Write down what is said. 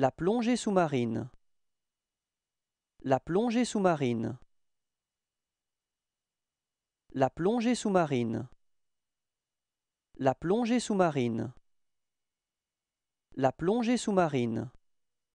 La plongée sous-marine. La plongée sous-marine. La plongée sous-marine. La plongée sous-marine. La plongée sous-marine.